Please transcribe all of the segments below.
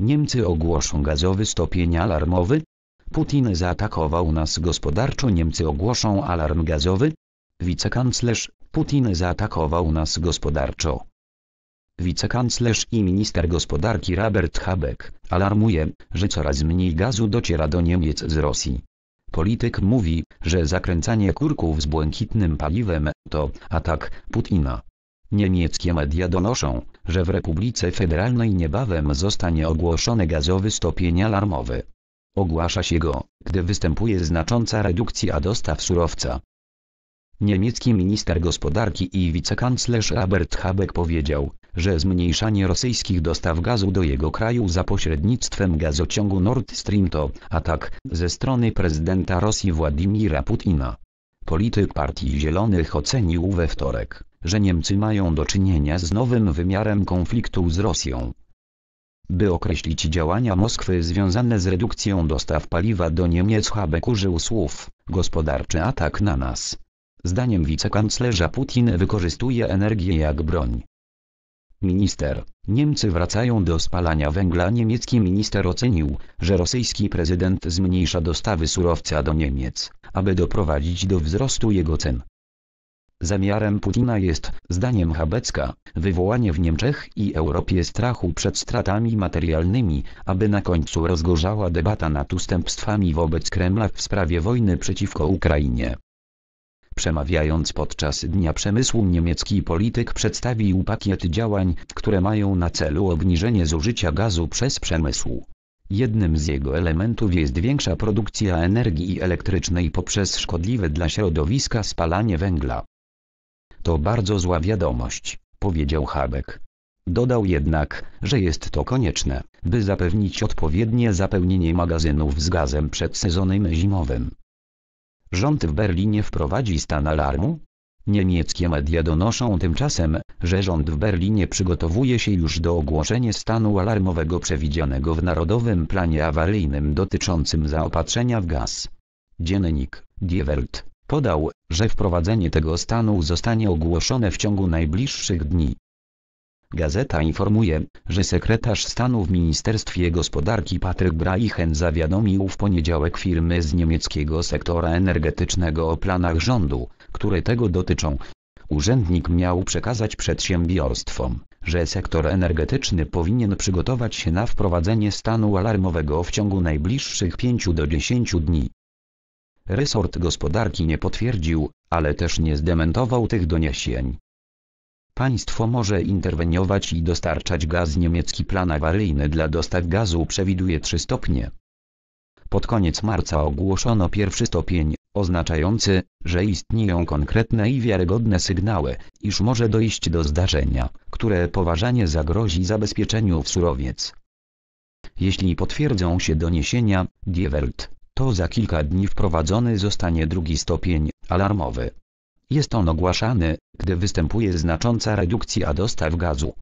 Niemcy ogłoszą gazowy stopień alarmowy. Putin zaatakował nas gospodarczo Niemcy ogłoszą alarm gazowy. Wicekanclerz, Putin zaatakował nas gospodarczo. Wicekanclerz i minister gospodarki Robert Habeck alarmuje, że coraz mniej gazu dociera do Niemiec z Rosji. Polityk mówi, że zakręcanie kurków z błękitnym paliwem to atak Putina. Niemieckie media donoszą, że w Republice Federalnej niebawem zostanie ogłoszony gazowy stopień alarmowy. Ogłasza się go, gdy występuje znacząca redukcja dostaw surowca. Niemiecki minister gospodarki i wicekanclerz Albert Habeck powiedział, że zmniejszanie rosyjskich dostaw gazu do jego kraju za pośrednictwem gazociągu Nord Stream to atak ze strony prezydenta Rosji Władimira Putina. Polityk Partii Zielonych ocenił we wtorek, że Niemcy mają do czynienia z nowym wymiarem konfliktu z Rosją. By określić działania Moskwy związane z redukcją dostaw paliwa do Niemiec Habek użył słów gospodarczy atak na nas. Zdaniem wicekanclerza Putin wykorzystuje energię jak broń. Minister, Niemcy wracają do spalania węgla. Niemiecki minister ocenił, że rosyjski prezydent zmniejsza dostawy surowca do Niemiec, aby doprowadzić do wzrostu jego cen. Zamiarem Putina jest, zdaniem Habecka, wywołanie w Niemczech i Europie strachu przed stratami materialnymi, aby na końcu rozgorzała debata nad ustępstwami wobec Kremla w sprawie wojny przeciwko Ukrainie. Przemawiając podczas Dnia Przemysłu niemiecki polityk przedstawił pakiet działań, które mają na celu obniżenie zużycia gazu przez przemysł. Jednym z jego elementów jest większa produkcja energii elektrycznej poprzez szkodliwe dla środowiska spalanie węgla. To bardzo zła wiadomość, powiedział Habek. Dodał jednak, że jest to konieczne, by zapewnić odpowiednie zapełnienie magazynów z gazem przed sezonem zimowym. Rząd w Berlinie wprowadzi stan alarmu? Niemieckie media donoszą tymczasem, że rząd w Berlinie przygotowuje się już do ogłoszenia stanu alarmowego przewidzianego w Narodowym Planie Awaryjnym dotyczącym zaopatrzenia w gaz. Dziennik Die Welt Podał, że wprowadzenie tego stanu zostanie ogłoszone w ciągu najbliższych dni. Gazeta informuje, że sekretarz stanu w Ministerstwie Gospodarki Patryk Braichen zawiadomił w poniedziałek firmy z niemieckiego sektora energetycznego o planach rządu, które tego dotyczą. Urzędnik miał przekazać przedsiębiorstwom, że sektor energetyczny powinien przygotować się na wprowadzenie stanu alarmowego w ciągu najbliższych 5 do 10 dni. Resort Gospodarki nie potwierdził, ale też nie zdementował tych doniesień. Państwo może interweniować i dostarczać gaz niemiecki plan awaryjny dla dostaw gazu przewiduje 3 stopnie. Pod koniec marca ogłoszono pierwszy stopień, oznaczający, że istnieją konkretne i wiarygodne sygnały, iż może dojść do zdarzenia, które poważanie zagrozi zabezpieczeniu w surowiec. Jeśli potwierdzą się doniesienia, Die Welt to za kilka dni wprowadzony zostanie drugi stopień alarmowy. Jest on ogłaszany, gdy występuje znacząca redukcja dostaw gazu.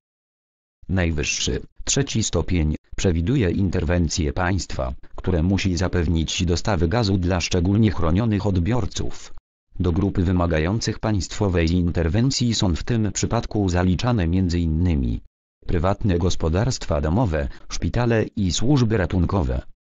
Najwyższy, trzeci stopień, przewiduje interwencję państwa, które musi zapewnić dostawy gazu dla szczególnie chronionych odbiorców. Do grupy wymagających państwowej interwencji są w tym przypadku zaliczane m.in. prywatne gospodarstwa domowe, szpitale i służby ratunkowe.